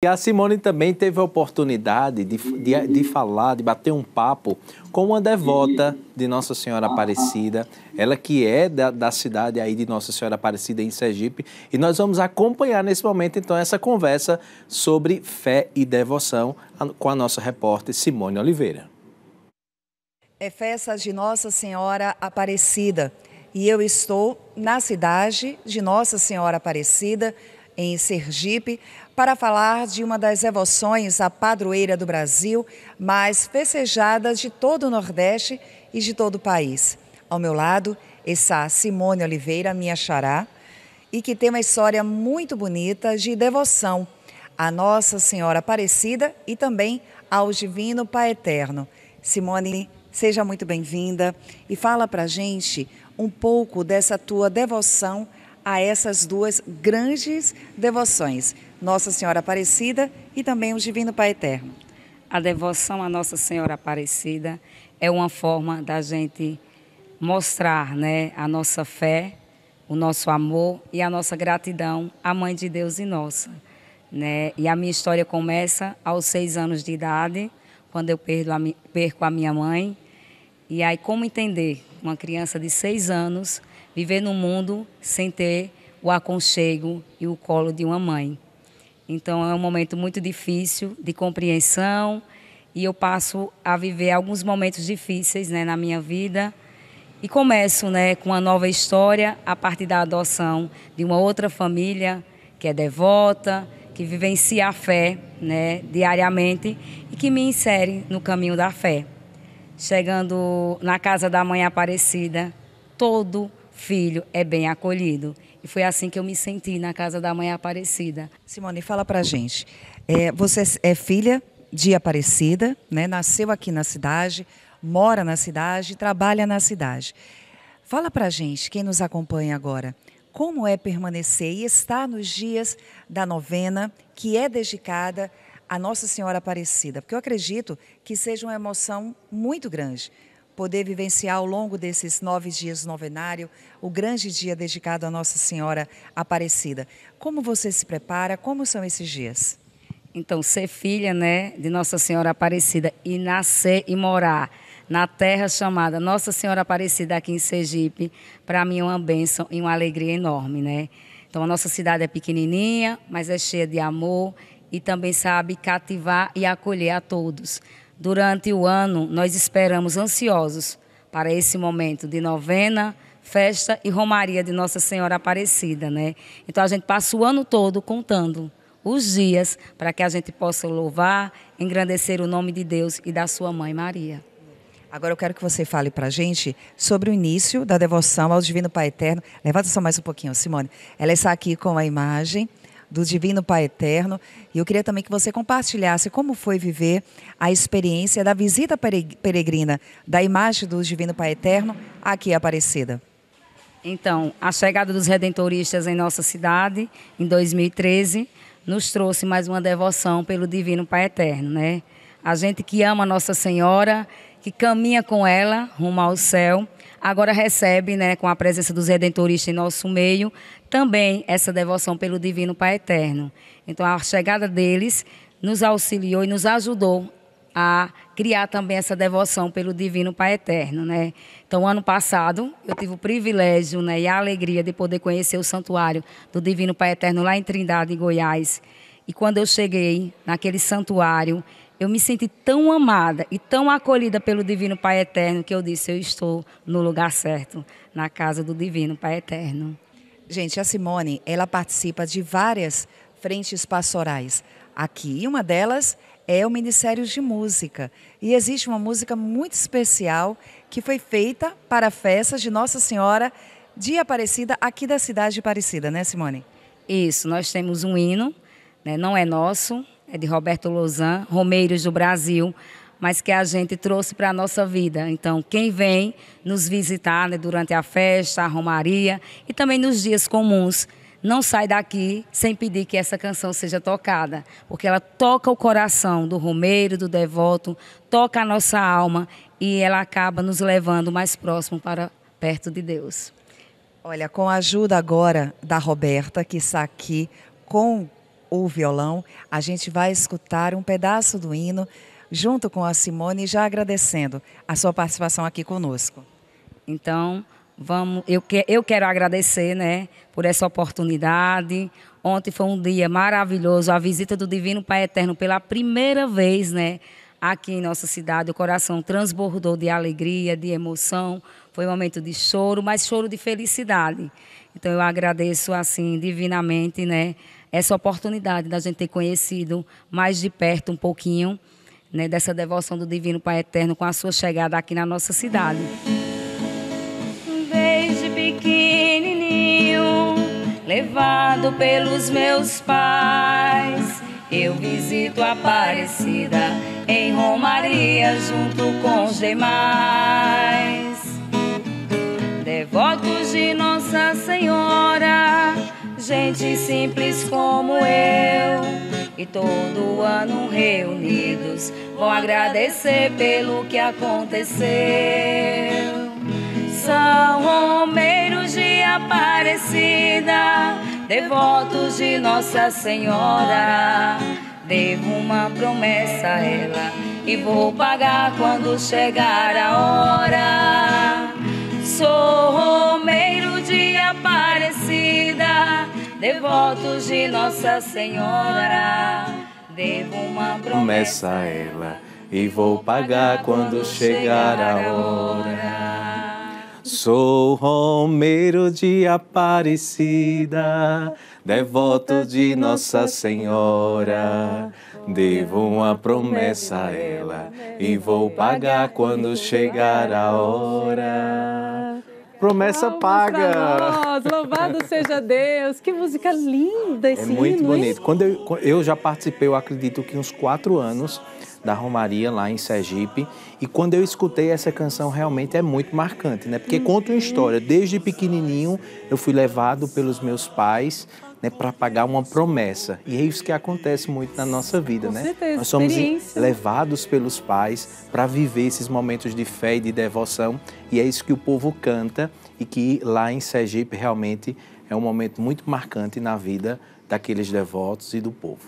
E a Simone também teve a oportunidade de, de, de, falar, de bater um papo com uma devota de Nossa Senhora Aparecida, ela que é da, da cidade aí de Nossa Senhora Aparecida em Sergipe, e nós vamos acompanhar nesse momento então essa conversa sobre fé e devoção com a nossa repórter Simone Oliveira. É festa de Nossa Senhora Aparecida e eu estou na cidade de Nossa Senhora Aparecida, em Sergipe, para falar de uma das devoções à padroeira do Brasil mais festejadas de todo o Nordeste e de todo o país. Ao meu lado está Simone Oliveira, minha xará, e que tem uma história muito bonita de devoção à Nossa Senhora Aparecida e também ao Divino Pai Eterno. Simone, seja muito bem-vinda e fala para gente um pouco dessa tua devoção a essas duas grandes devoções, Nossa Senhora Aparecida e também o Divino Pai Eterno. A devoção à Nossa Senhora Aparecida é uma forma da gente mostrar né, a nossa fé, o nosso amor e a nossa gratidão à Mãe de Deus e nossa. Né? E a minha história começa aos seis anos de idade, quando eu perco a minha mãe. E aí, como entender uma criança de seis anos viver no mundo sem ter o aconchego e o colo de uma mãe. Então é um momento muito difícil de compreensão e eu passo a viver alguns momentos difíceis né, na minha vida e começo né, com uma nova história a partir da adoção de uma outra família que é devota, que vivencia a fé né, diariamente e que me insere no caminho da fé. Chegando na casa da mãe Aparecida, todo filho é bem acolhido. E foi assim que eu me senti na casa da mãe Aparecida. Simone, fala pra gente. É, você é filha de Aparecida, né? nasceu aqui na cidade, mora na cidade, trabalha na cidade. Fala pra gente, quem nos acompanha agora, como é permanecer e estar nos dias da novena que é dedicada a Nossa Senhora Aparecida, porque eu acredito que seja uma emoção muito grande poder vivenciar ao longo desses nove dias novenário o grande dia dedicado a Nossa Senhora Aparecida. Como você se prepara? Como são esses dias? Então, ser filha né, de Nossa Senhora Aparecida e nascer e morar na terra chamada Nossa Senhora Aparecida aqui em Sergipe, para mim é uma bênção e uma alegria enorme, né? Então, a nossa cidade é pequenininha, mas é cheia de amor e também sabe cativar e acolher a todos. Durante o ano, nós esperamos ansiosos para esse momento de novena, festa e romaria de Nossa Senhora Aparecida, né? Então a gente passa o ano todo contando os dias para que a gente possa louvar, engrandecer o nome de Deus e da sua mãe Maria. Agora eu quero que você fale para a gente sobre o início da devoção ao Divino Pai Eterno. Levanta só mais um pouquinho, Simone. Ela está aqui com a imagem do Divino Pai Eterno. E eu queria também que você compartilhasse como foi viver a experiência da visita peregrina da imagem do Divino Pai Eterno aqui Aparecida. Então, a chegada dos redentoristas em nossa cidade, em 2013, nos trouxe mais uma devoção pelo Divino Pai Eterno, né? A gente que ama Nossa Senhora que caminha com ela rumo ao céu, agora recebe, né, com a presença dos redentoristas em nosso meio, também essa devoção pelo Divino Pai Eterno. Então, a chegada deles nos auxiliou e nos ajudou a criar também essa devoção pelo Divino Pai Eterno, né? Então, ano passado, eu tive o privilégio né, e a alegria de poder conhecer o santuário do Divino Pai Eterno lá em Trindade, em Goiás. E quando eu cheguei naquele santuário, eu me senti tão amada e tão acolhida pelo Divino Pai Eterno que eu disse: eu estou no lugar certo, na casa do Divino Pai Eterno. Gente, a Simone, ela participa de várias frentes pastorais. Aqui, uma delas é o Ministério de Música. E existe uma música muito especial que foi feita para festas de Nossa Senhora de Aparecida, aqui da cidade de Aparecida, né, Simone? Isso, nós temos um hino, né, não é nosso, é de Roberto Lozan, Romeiros do Brasil, mas que a gente trouxe para a nossa vida. Então, quem vem nos visitar né, durante a festa, a romaria e também nos dias comuns, não sai daqui sem pedir que essa canção seja tocada, porque ela toca o coração do romeiro, do devoto, toca a nossa alma e ela acaba nos levando mais próximo para perto de Deus. Olha, com a ajuda agora da Roberta, que está aqui com ou violão, a gente vai escutar um pedaço do hino junto com a Simone, já agradecendo a sua participação aqui conosco. Então, vamos, eu, que, eu quero agradecer, né, por essa oportunidade. Ontem foi um dia maravilhoso, a visita do Divino Pai Eterno pela primeira vez, né, aqui em nossa cidade. O coração transbordou de alegria, de emoção, foi um momento de choro, mas choro de felicidade. Então eu agradeço assim divinamente, né, essa oportunidade da gente ter conhecido mais de perto um pouquinho, né, dessa devoção do divino Pai eterno com a sua chegada aqui na nossa cidade. Desde pequenininho, levado pelos meus pais, eu visito a Aparecida em Romaria junto com os demais. gente simples como eu. E todo ano reunidos vão agradecer pelo que aconteceu. São Romeiros de Aparecida, devotos de Nossa Senhora. Devo uma promessa a ela e vou pagar quando chegar a hora. Sou devotos de Nossa Senhora. Devo uma promessa a ela e vou pagar quando chegar a hora. Sou Romeiro de Aparecida, devoto de Nossa Senhora. Devo uma promessa a ela e vou pagar quando chegar a hora. Promessa paga. Nós. Louvado seja Deus. Que música linda esse é muito hino, bonito. Hein? Quando eu, eu já participei, eu acredito que uns quatro anos da Romaria lá em Sergipe. E quando eu escutei essa canção, realmente é muito marcante, né? Porque uhum. conta uma história. Desde pequenininho, eu fui levado pelos meus pais né, para pagar uma promessa. E é isso que acontece muito na nossa vida, Com né? Certeza, Nós somos levados pelos pais para viver esses momentos de fé e de devoção, e é isso que o povo canta e que lá em Sergipe realmente é um momento muito marcante na vida daqueles devotos e do povo.